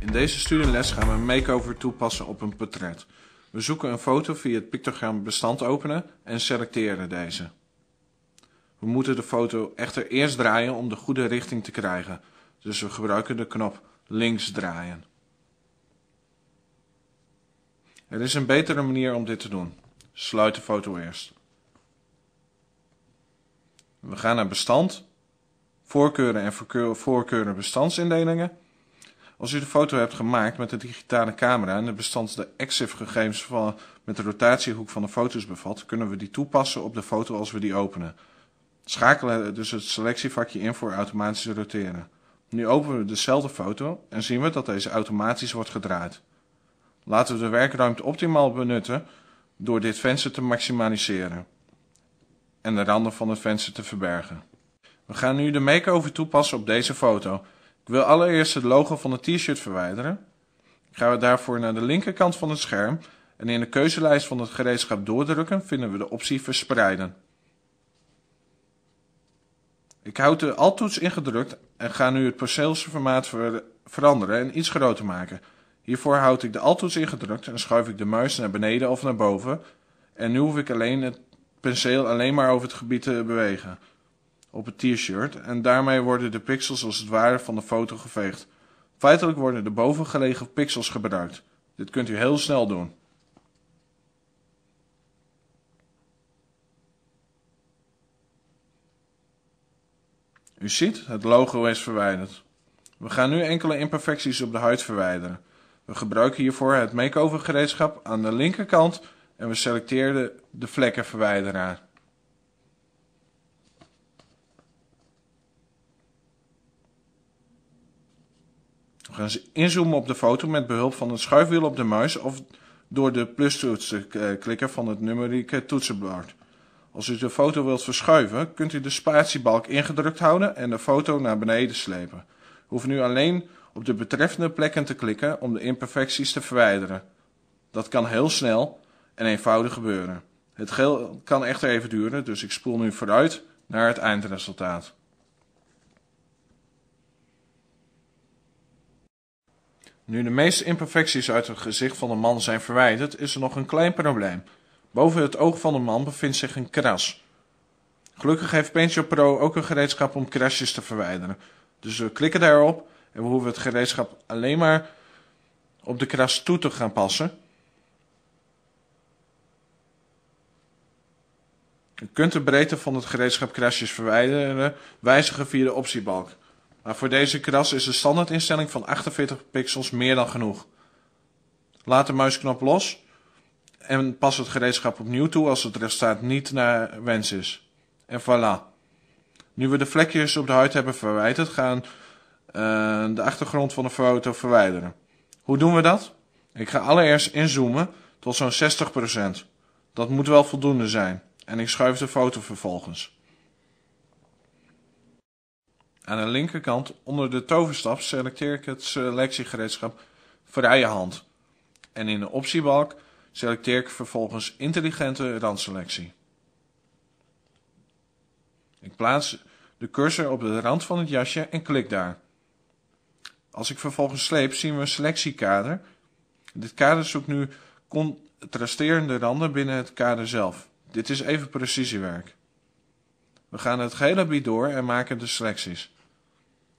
In deze studieles gaan we een makeover toepassen op een portret. We zoeken een foto via het pictogram bestand openen en selecteren deze. We moeten de foto echter eerst draaien om de goede richting te krijgen, dus we gebruiken de knop links draaien. Er is een betere manier om dit te doen. Sluit de foto eerst. We gaan naar bestand voorkeuren en voorkeuren bestandsindelingen. Als u de foto hebt gemaakt met de digitale camera en de bestand de EXIF gegevens van, met de rotatiehoek van de foto's bevat, kunnen we die toepassen op de foto als we die openen. Schakelen dus het selectievakje in voor automatisch roteren. Nu openen we dezelfde foto en zien we dat deze automatisch wordt gedraaid. Laten we de werkruimte optimaal benutten door dit venster te maximaliseren en de randen van het venster te verbergen. We gaan nu de makeover toepassen op deze foto. Ik wil allereerst het logo van het t-shirt verwijderen. Ik ga daarvoor naar de linkerkant van het scherm en in de keuzelijst van het gereedschap doordrukken vinden we de optie verspreiden. Ik houd de alt-toets ingedrukt en ga nu het perceelsformaat formaat veranderen en iets groter maken. Hiervoor houd ik de alt-toets ingedrukt en schuif ik de muis naar beneden of naar boven. En nu hoef ik alleen het penseel alleen maar over het gebied te bewegen op het t-shirt en daarmee worden de pixels als het ware van de foto geveegd. Feitelijk worden de bovengelegen pixels gebruikt. Dit kunt u heel snel doen. U ziet, het logo is verwijderd. We gaan nu enkele imperfecties op de huid verwijderen. We gebruiken hiervoor het makeover gereedschap aan de linkerkant en we selecteren de vlekkenverwijderaar. eens inzoomen op de foto met behulp van het schuifwiel op de muis of door de plustoets te eh, klikken van het numerieke toetsenbord. Als u de foto wilt verschuiven, kunt u de spatiebalk ingedrukt houden en de foto naar beneden slepen. U hoeft nu alleen op de betreffende plekken te klikken om de imperfecties te verwijderen. Dat kan heel snel en eenvoudig gebeuren. Het geel kan echter even duren, dus ik spoel nu vooruit naar het eindresultaat. Nu de meeste imperfecties uit het gezicht van de man zijn verwijderd, is er nog een klein probleem. Boven het oog van de man bevindt zich een kras. Gelukkig heeft Paintshop Pro ook een gereedschap om krasjes te verwijderen. Dus we klikken daarop en we hoeven het gereedschap alleen maar op de kras toe te gaan passen. U kunt de breedte van het gereedschap krasjes verwijderen wijzigen via de optiebalk maar voor deze kras is de standaardinstelling van 48 pixels meer dan genoeg. Laat de muisknop los en pas het gereedschap opnieuw toe als het resultaat niet naar wens is. En voilà. Nu we de vlekjes op de huid hebben verwijderd, gaan we eh, de achtergrond van de foto verwijderen. Hoe doen we dat? Ik ga allereerst inzoomen tot zo'n 60%. Dat moet wel voldoende zijn. En ik schuif de foto vervolgens. Aan de linkerkant onder de toverstaf selecteer ik het selectiegereedschap vrije hand. En in de optiebalk selecteer ik vervolgens intelligente randselectie. Ik plaats de cursor op de rand van het jasje en klik daar. Als ik vervolgens sleep zien we een selectiekader. Dit kader zoekt nu contrasterende randen binnen het kader zelf. Dit is even precisiewerk. We gaan het gehele gebied door en maken de selecties.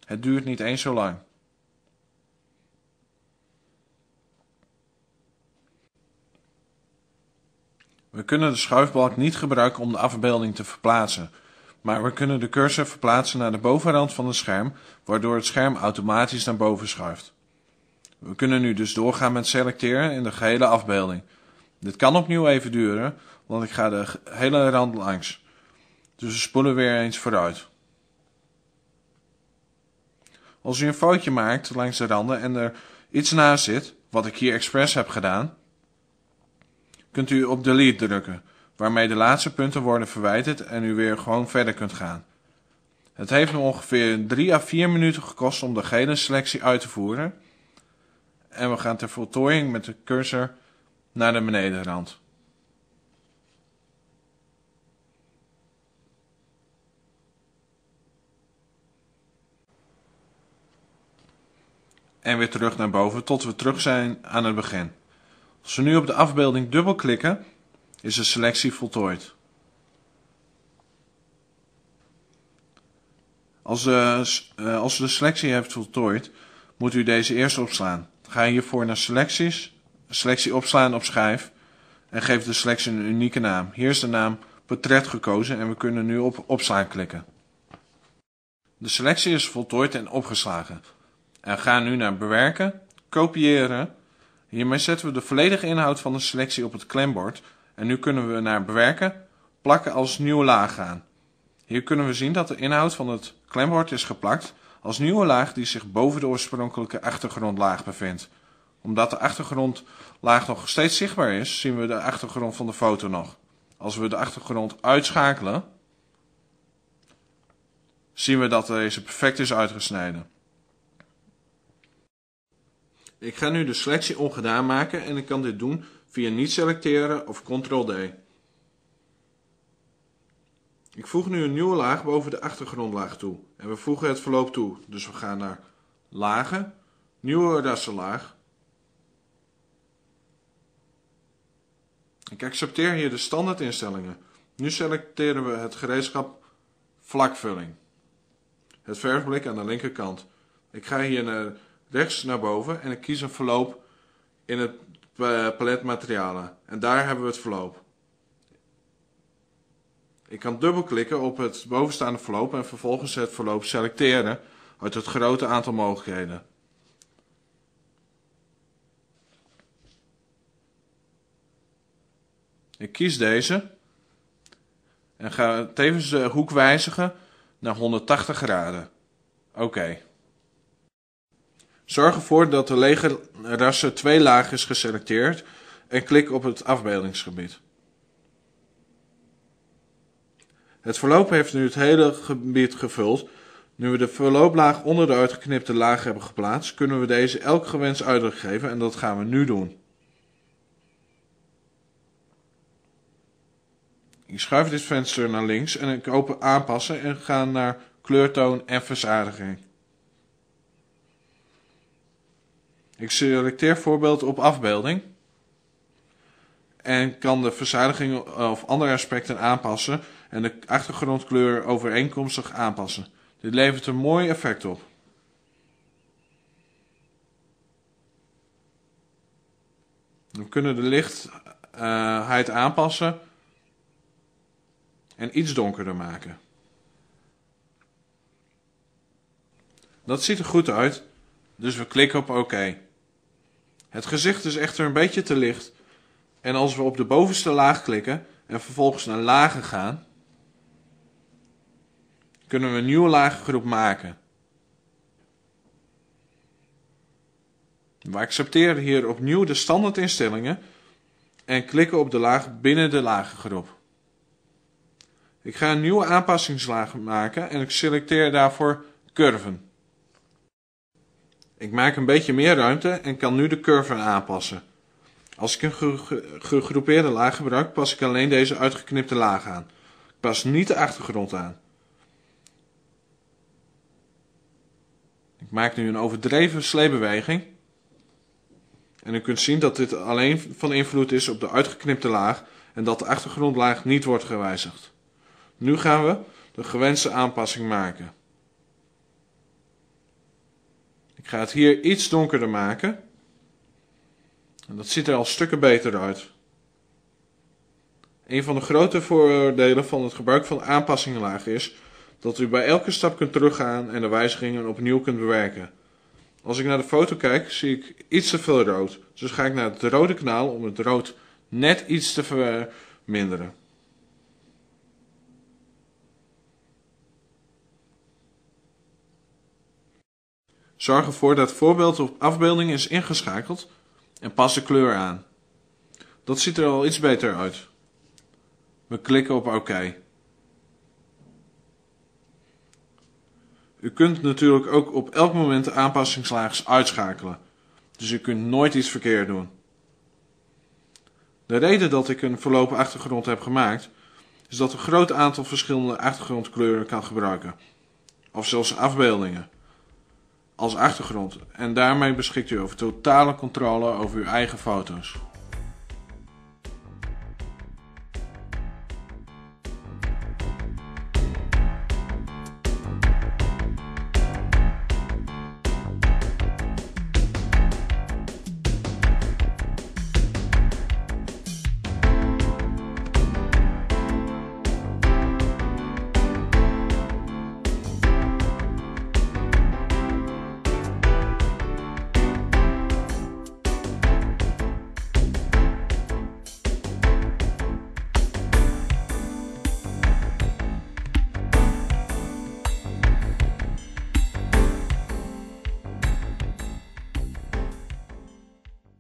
Het duurt niet eens zo lang. We kunnen de schuifbalk niet gebruiken om de afbeelding te verplaatsen, maar we kunnen de cursor verplaatsen naar de bovenrand van het scherm, waardoor het scherm automatisch naar boven schuift. We kunnen nu dus doorgaan met selecteren in de gehele afbeelding. Dit kan opnieuw even duren, want ik ga de hele rand langs. Dus we spoelen weer eens vooruit. Als u een foutje maakt langs de randen en er iets naast zit, wat ik hier expres heb gedaan, kunt u op delete drukken, waarmee de laatste punten worden verwijderd en u weer gewoon verder kunt gaan. Het heeft me ongeveer 3 à 4 minuten gekost om de gele selectie uit te voeren. En we gaan ter voltooiing met de cursor naar de benedenrand. en weer terug naar boven tot we terug zijn aan het begin. Als we nu op de afbeelding dubbelklikken, is de selectie voltooid. Als, de, eh, eh, als u de selectie heeft voltooid, moet u deze eerst opslaan. Ga hiervoor naar selecties, selectie opslaan op schijf en geef de selectie een unieke naam. Hier is de naam portret gekozen en we kunnen nu op opslaan klikken. De selectie is voltooid en opgeslagen en gaan nu naar bewerken, kopiëren. Hiermee zetten we de volledige inhoud van de selectie op het klembord en nu kunnen we naar bewerken, plakken als nieuwe laag gaan. Hier kunnen we zien dat de inhoud van het klembord is geplakt als nieuwe laag die zich boven de oorspronkelijke achtergrondlaag bevindt. Omdat de achtergrondlaag nog steeds zichtbaar is, zien we de achtergrond van de foto nog. Als we de achtergrond uitschakelen, zien we dat deze perfect is uitgesneden. Ik ga nu de selectie ongedaan maken en ik kan dit doen via niet selecteren of Ctrl-D. Ik voeg nu een nieuwe laag boven de achtergrondlaag toe en we voegen het verloop toe. Dus we gaan naar lagen, nieuwe rassenlaag. Ik accepteer hier de standaardinstellingen. Nu selecteren we het gereedschap vlakvulling. Het verfblik aan de linkerkant. Ik ga hier naar rechts naar boven en ik kies een verloop in het eh, palet materialen. En daar hebben we het verloop. Ik kan dubbelklikken op het bovenstaande verloop en vervolgens het verloop selecteren uit het grote aantal mogelijkheden. Ik kies deze en ga tevens de hoek wijzigen naar 180 graden. Oké. Zorg ervoor dat de lege rassen twee lagen is geselecteerd en klik op het afbeeldingsgebied. Het verloop heeft nu het hele gebied gevuld. Nu we de verlooplaag onder de uitgeknipte laag hebben geplaatst, kunnen we deze elk gewenst uitdruk geven en dat gaan we nu doen. Ik schuif dit venster naar links en ik open aanpassen en ga naar kleurtoon en verzadiging. Ik selecteer bijvoorbeeld op afbeelding en kan de verzadiging eh, of andere aspecten aanpassen en de achtergrondkleur overeenkomstig aanpassen. Dit levert een mooi effect op. We kunnen de lichtheid aanpassen en iets donkerder maken. Dat ziet er goed uit, dus we klikken op oké. OK. Het gezicht is echter een beetje te licht en als we op de bovenste laag klikken en vervolgens naar lagen gaan, kunnen we een nieuwe laaggroep maken. We accepteren hier opnieuw de standaardinstellingen en klikken op de laag binnen de laaggroep. Ik ga een nieuwe aanpassingslaag maken en ik selecteer daarvoor curven. Ik maak een beetje meer ruimte en kan nu de curve aanpassen. Als ik een gegroepeerde laag gebruik, pas ik alleen deze uitgeknipte laag aan. Ik pas niet de achtergrond aan. Ik maak nu een overdreven sleebeweging. En u kunt zien dat dit alleen van invloed is op de uitgeknipte laag en dat de achtergrondlaag niet wordt gewijzigd. Nu gaan we de gewenste aanpassing maken. Ik ga het hier iets donkerder maken. En dat ziet er al stukken beter uit. Een van de grote voordelen van het gebruik van aanpassingenlagen is dat u bij elke stap kunt teruggaan en de wijzigingen opnieuw kunt bewerken. Als ik naar de foto kijk, zie ik iets te veel rood. Dus ga ik naar het rode kanaal om het rood net iets te verminderen. Zorg ervoor dat voorbeeld op afbeelding is ingeschakeld en pas de kleur aan. Dat ziet er al iets beter uit. We klikken op OK. U kunt natuurlijk ook op elk moment de aanpassingslaags uitschakelen, dus u kunt nooit iets verkeerd doen. De reden dat ik een verlopen achtergrond heb gemaakt, is dat een groot aantal verschillende achtergrondkleuren kan gebruiken, of zelfs afbeeldingen als achtergrond en daarmee beschikt u over totale controle over uw eigen foto's.